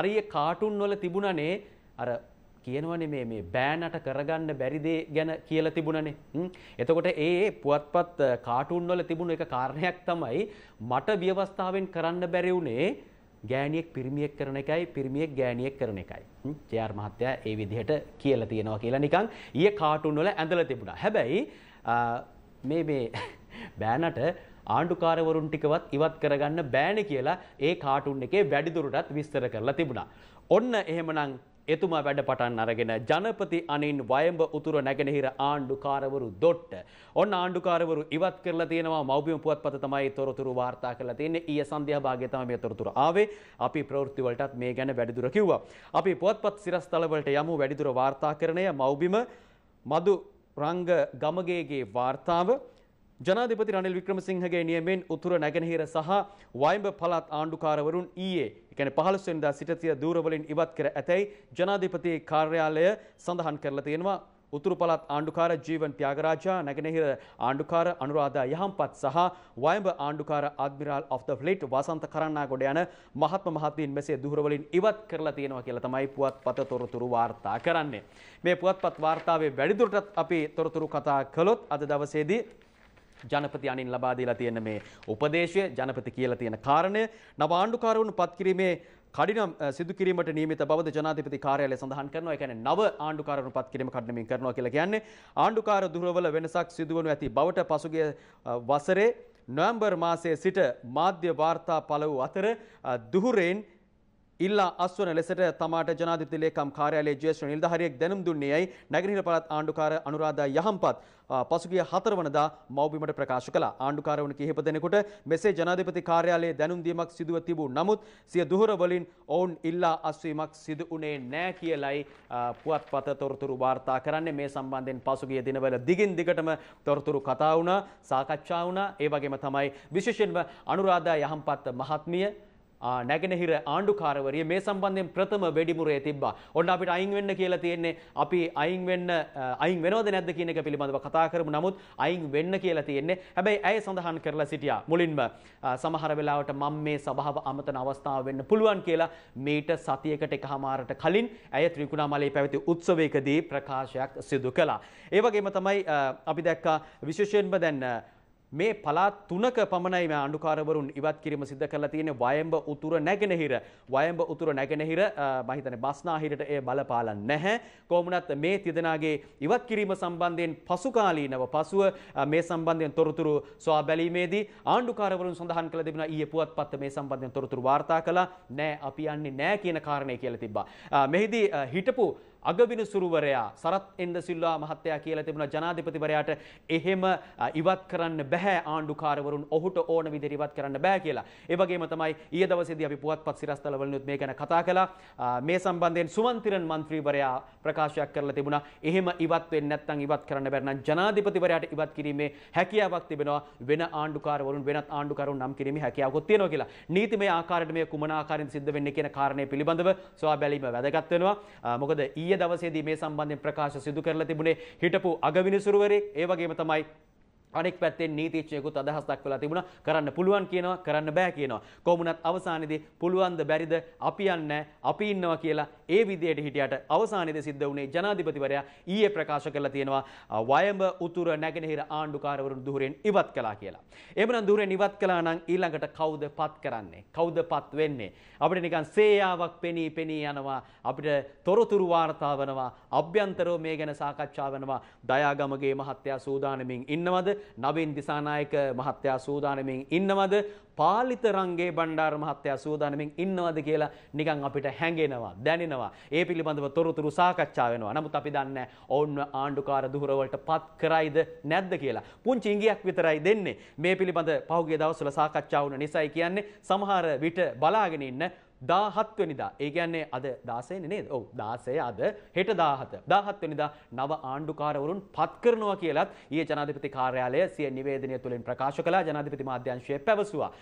අර ඊයේ කාටුන් වල තිබුණනේ අර කියනවනේ මේ මේ බෑනට කරගන්න බැරි දේ ගැන කියලා තිබුණනේ. එතකොට ඒ පුවත්පත් කාටුන් වල තිබුණ එක කාරණයක් තමයි මට ව්‍යවස්ථාවෙන් කරන්න බැරි වුණේ ගෑණියෙක් පිරිමියෙක් කරන එකයි පිරිමියෙක් ගෑණියෙක් කරන එකයි. ජේ.ආර් මහත්තයා ඒ විදිහට කියලා තියෙනවා කියලා නිකන් ඊයේ කාටුන් වල ඇඳලා තිබුණා. හැබැයි මේ මේ බෑනට ආණ්ඩුකාරවරුන් ටිකවත් ඉවත් කරගන්න බෑනේ කියලා ඒ කාටුන් එකේ වැඩිදුරටත් විස්තර කරලා තිබුණා. ඔන්න එහෙමනම් එතුමා වැඩ පටන් අරගෙන ජනපති අනින් වයඹ උතුර නැගෙනහිර ආණ්ඩුකාරවරු දොට්ට. ඔන්න ආණ්ඩුකාරවරු ඉවත් කරලා තියෙනවා මෞබිම පුවත්පත තමයි තොරතුරු වාර්තා කරලා තියෙන්නේ. ඊයේ සන්ධ්‍යා භාගයේ තමයි මේ තොරතුරු ආවේ. අපි ප්‍රවෘත්ති වලටත් මේ ගැන වැඩිදුර කිව්වා. අපි පුවත්පත් සිරස්තල වලට යමු වැඩිදුර වාර්තාකරණය මෞබිම මදු රංග ගමගේගේ වාර්තාව ජනාධිපති රනිල් වික්‍රමසිංහගේ නියමෙන් උතුර නැගෙනහිර සහ වයඹ පළාත් ආණ්ඩුකාරවරුන් ඊයේ එකන පහළොස් වෙනිදා සිට සිය දූරවලින් ඉවත් කර ඇතැයි ජනාධිපති කාර්යාලය සඳහන් කරලා තියෙනවා උතුරු පළත් ආණ්ඩුකාර ජීවන් ත්‍යාගරාජා නැගෙනහිර ආණ්ඩුකාර අනුරාධා යහම්පත් සහ වයඹ ආණ්ඩුකාර admiral of the fleet Wasantha Karannagoda යන මහත්ම මහත්මීන් මෙසේ දුහරවලින් ඉවත් කරලා තියෙනවා කියලා තමයි පුවත්පත තොරතුරු වාර්තා කරන්නේ. මේ පුවත්පත් වාර්තාවේ වැඩිදුරටත් අපි තොරතුරු කතා කළොත් අද දවසේදී ජනපති අනින් ලබා දීලා තියෙන මේ උපදේශය ජනපති කියලා තියෙන කාරණය නව ආණ්ඩුකාරවරුන් පත් කිරීමේ කඩිනම් සිදු කිරීමට නියමිත බවද ජනාධිපති කාර්යාලය සඳහන් කරනවා. ඒ කියන්නේ නව ආණ්ඩුකාරවරුන් පත් කිරීම කඩිනමින් කරනවා කියලා කියන්නේ ආණ්ඩුකාර දුරවල වෙනසක් සිදුවනු ඇති බවට පසුගිය වසරේ නොවැම්බර් මාසයේ සිට මාධ්‍ය වාර්තා පළ වූ අතර දුහුරෙන් ඉල්ලා අස්වන ලෙසට තමාට ජනාධිපති ලේකම් කාර්යාලයේ ජ්‍යෙෂ්ඨ නිලධාරියෙක් දැනුම් දුන්නේයයි නගරහිර පළාත් ආණ්ඩුකාර අනුරාධා යහම්පත් පසුගිය හතරවනදා මව්බිමට ප්‍රකාශ කළා. ආණ්ඩුකාරවරුන් කිහිප දෙනෙකුට මෙසේ ජනාධිපති කාර්යාලයේ දැනුම් දීමක් සිදුව තිබූ නමුත් සිය දුහර වලින් ඔවුන් ඉල්ලා අස්වීමක් සිදු වුණේ නැහැ කියලයි පුවත්පත තොරතුරු වාර්තා කරන්නේ. මේ සම්බන්ධයෙන් පසුගිය දිනවල දිගින් දිගටම තොරතුරු කතා වුණා, සාකච්ඡා වුණා. ඒ වගේම තමයි විශේෂයෙන්ම අනුරාධා යහම්පත් මහත්මිය නැගෙනහිර ආණ්ඩුකාරවරිය මේ සම්බන්ධයෙන් ප්‍රථම වෙඩිමුරේ තිබ්බා. ඔන්න අපිට අයින් වෙන්න කියලා තියෙන්නේ අපි අයින් වෙන්න අයින් වෙනවද නැද්ද කියන එක පිළිබඳව කතා කරමු. නමුත් අයින් වෙන්න කියලා තියෙන්නේ. හැබැයි ඇය සඳහන් කරලා සිටියා. මුලින්ම සමහර වෙලාවට මම මේ සභාව අමතන අවස්ථාව වෙන්න පුළුවන් කියලා මීට සතියකට එකහමාරට කලින් ඇය ත්‍රිකුණාමලයේ පැවති උත්සවයකදී ප්‍රකාශයක් සිදු කළා. ඒ වගේම තමයි අපි දැක්කා විශේෂයෙන්ම දැන් මේ පළාත් තුනක පමණයි මේ ආණ්ඩුකාරවරුන් ඉවත් කිරීම සිද්ධ කරලා තියෙන්නේ වයඹ උතුර නැගෙනහිර වයඹ උතුර නැගෙනහිර මම හිතන්නේ බස්නාහිරට ඒ බලපාලා නැහැ කොහොමුණත් මේ තිදෙනාගේ ඉවත් කිරීම සම්බන්ධයෙන් පසුකාලීනව පසුව මේ සම්බන්ධයෙන් තොරතුරු සොයා බැලීමේදී ආණ්ඩුකාරවරුන් සඳහන් කළ තිබුණා ඊයේ පුවත්පත් මේ සම්බන්ධයෙන් තොරතුරු වාර්තා කළා නෑ අපි යන්නේ නෑ කියන කාරණේ කියලා තිබ්බා මෙහිදී හිටපු අගවිනිසුරුවරයා සරත් එන්ද සිල්වා මහත්තයා කියලා තිබුණා ජනාධිපතිවරයාට එහෙම ඉවත් කරන්න බෑ ආණ්ඩුකාරවරුන් ඔහුට ඕන විදිහට ඉවත් කරන්න බෑ කියලා. ඒ වගේම තමයි ඊයේ දවසේදී අපි පුවත්පත් සිරස්තලවලුත් මේ ගැන කතා කළා. මේ සම්බන්ධයෙන් සුමන්තිරන් മന്ത്രിවරයා ප්‍රකාශයක් කරලා තිබුණා. එහෙම ඉවත් වෙන්නේ නැත්නම් ඉවත් කරන්න බැරි නම් ජනාධිපතිවරයාට ඉවත් කිරීමේ හැකියාවක් තිබෙනවා. වෙන ආණ්ඩුකාරවරුන් වෙනත් ආණ්ඩුකාරවරුන් නම් කිරීමේ හැකියාවකුත් තියෙනවා කියලා. නීතිමය ආකාරයට මේ කුමන ආකාරයෙන් සිද්ධ වෙන්නේ කියන කාරණය පිළිබඳව සොයා බැලීම වැදගත් වෙනවා. මොකද ඊයේ ගිය දවසේදී මේ සම්බන්ධයෙන් ප්‍රකාශ සිදු කරලා තිබුණේ හිටපු අගවිනිසුරුවරේ ඒ වගේම තමයි අනෙක් පැත්තෙන් නීතිච්චයකුත් අදහස් දක්වලා තිබුණා කරන්න පුළුවන් කියනවා කරන්න බෑ කියනවා කොහොමුණත් අවසානයේදී පුළුවන්ද බැරිද අපි යන්නේ අපි ඉන්නවා කියලා ඒ විදියට හිටියට අවසානයේදී සිද්ධ වුණේ ජනාධිපතිවරයා ඊයේ ප්‍රකාශ කරලා තියෙනවා වයඹ උතුර නැගෙනහිර ආණ්ඩුකාරවරුන් දුහරෙන් ඉවත් කළා කියලා. එහෙමනම් දුහරෙන් ඉවත් කළා නම් ඊළඟට කවුද පත් කරන්නේ? කවුද පත් වෙන්නේ? අපිට නිකන් සේයාවක් පෙනී පෙනී යනවා. අපිට තොරතුරු වාර්තා වෙනවා. අභ්‍යන්තරෝ මේ ගැන සාකච්ඡා වෙනවා. දයාගමගේ මහත්තයා සූදානමින් ඉන්නවද? නවීන් දිසානායක මහත්තයා සූදානමින් ඉන්නවද පාලිත රංගේ බණ්ඩාර මහත්තයා සූදානමින් ඉන්නවද කියලා නිකන් අපිට හැඟෙනවා දැනෙනවා. ඒ පිළිබඳව තොරතුරු සාකච්ඡා වෙනවා. නමුත් අපි දන්නේ ඔවුන්ව ආණ්ඩුකාර දුහරවලට පත් කරයිද නැද්ද කියලා. පුංචි ඉඟියක් විතරයි දෙන්නේ. මේ පිළිබඳ පහුගිය දවස්වල සාකච්ඡා වුණ නිසායි කියන්නේ සමහර විට බලාගෙන ඉන්න දාහත්වනිදා ඒ ගැන්නේ අද දාසයන නේද ඔව දාසය අද හෙට දාහත දාහත්වනිදා නව ආණ්ඩුකාරවරුන් පත් කරනවා කියලත් ඒ ජනාධිපති කාර්යාලය සිය නිවේදනය තුළින් ප්‍රකාශ කලා ජනාධිපති මාධ්‍යංශය පැවසවා